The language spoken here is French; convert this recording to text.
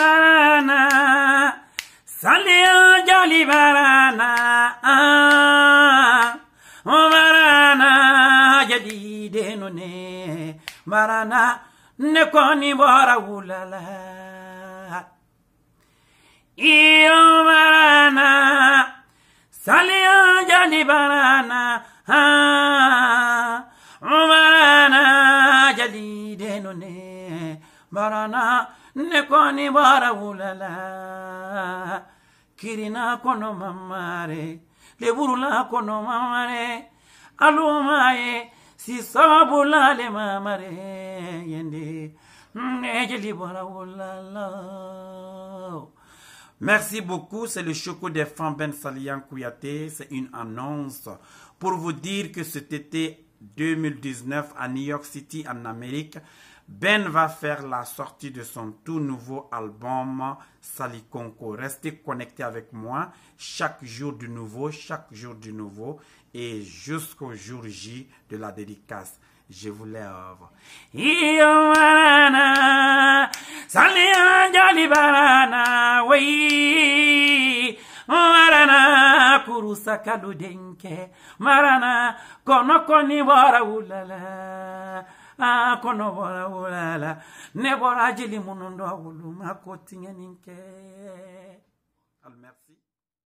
barana Salil jali barana Barana jadi denone Barana ne koni bora ulala Iyo barana Salil jali barana Barana jadi denone Barana nekoni bara wulala kirina kono mamare leburula kono mamare alumaye si sababula le mamare yende nejeli bara Merci beaucoup, c'est le choco des femmes Ben Salian Kouyaté, c'est une annonce pour vous dire que cet été 2019 à New York City en Amérique, Ben va faire la sortie de son tout nouveau album Salikonko. Restez connectés avec moi chaque jour du nouveau, chaque jour du nouveau et jusqu'au jour J de la dédicace. Je vous lève. wurusa kalo denke marana kono koni bora wulala a kono bora wulala ne bora jeli munundo wuluma ko tiɲɛnin kɛ